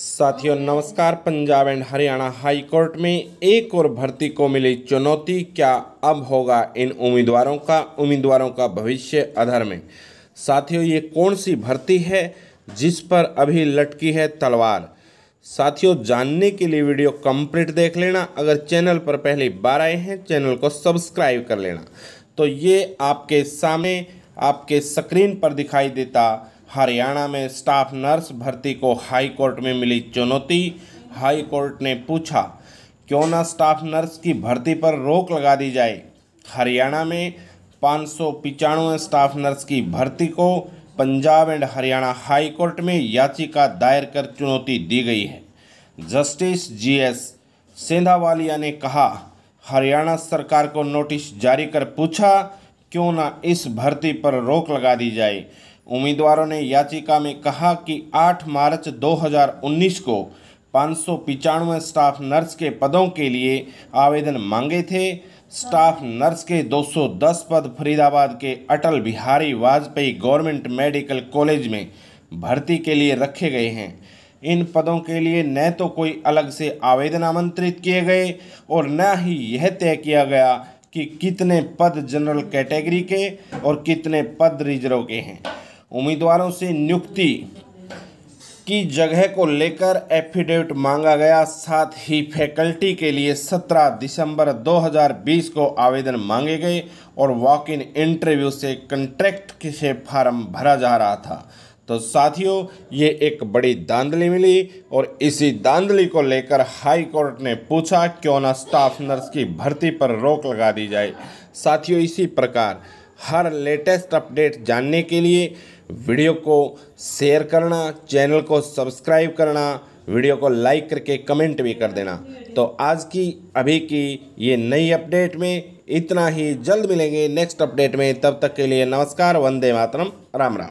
साथियों नमस्कार Punjab and Haryana high court में एक और भर्ती को मिली चुनौती क्या अब होगा इन उम्मीदवारों का उम्मीदवारों का भविष्य अधर में साथियों ये कौन सी भर्ती है जिस पर अभी लटकी है तलवार साथियों जानने के लिए वीडियो कंप्लीट देख लेना अगर चैनल पर पहली बार आए हैं चैनल को सब्सक्राइब कर लेना तो ये आपके सामने आपके स्क्रीन पर दिखाई देता हरियाणा में स्टाफ नर्स भर्ती को हाई कोर्ट में मिली चुनौती हाई कोर्ट ने पूछा क्यों ना स्टाफ नर्स की भर्ती पर रोक लगा दी जाए हरियाणा में पाँच सौ स्टाफ नर्स की भर्ती को Punjab and Haryana high court में याचिका दायर कर चुनौती दी गई है जस्टिस जी एस सेंधावालिया ने कहा हरियाणा सरकार को नोटिस जारी कर पूछा क्यों ना इस भर्ती पर रोक लगा दी जाए उम्मीदवारों ने याचिका में कहा कि 8 मार्च 2019 को पाँच स्टाफ नर्स के पदों के लिए आवेदन मांगे थे स्टाफ नर्स के 210 पद फरीदाबाद के Atal Bihari Vajpayee government medical college में भर्ती के लिए रखे गए हैं इन पदों के लिए न तो कोई अलग से आवेदन आमंत्रित किए गए और न ही यह तय किया गया कि कितने पद जनरल कैटेगरी के और कितने पद रिजर्व के हैं उम्मीदवारों से नियुक्ति की जगह को लेकर एफिडेविट मांगा गया साथ ही फैकल्टी के लिए 17 दिसंबर 2020 को आवेदन मांगे गए और वॉक इन इंटरव्यू से कंट्रैक्ट से फार्म भरा जा रहा था तो साथियों ये एक बड़ी धांधली मिली और इसी धांधली को लेकर हाई कोर्ट ने पूछा क्यों ना स्टाफ नर्स की भर्ती पर रोक लगा दी जाए साथियों इसी प्रकार हर लेटेस्ट अपडेट जानने के लिए वीडियो को शेयर करना चैनल को सब्सक्राइब करना वीडियो को लाइक करके कमेंट भी कर देना तो आज की अभी की ये नई अपडेट में इतना ही जल्द मिलेंगे नेक्स्ट अपडेट में तब तक के लिए नमस्कार वंदे मातरम राम राम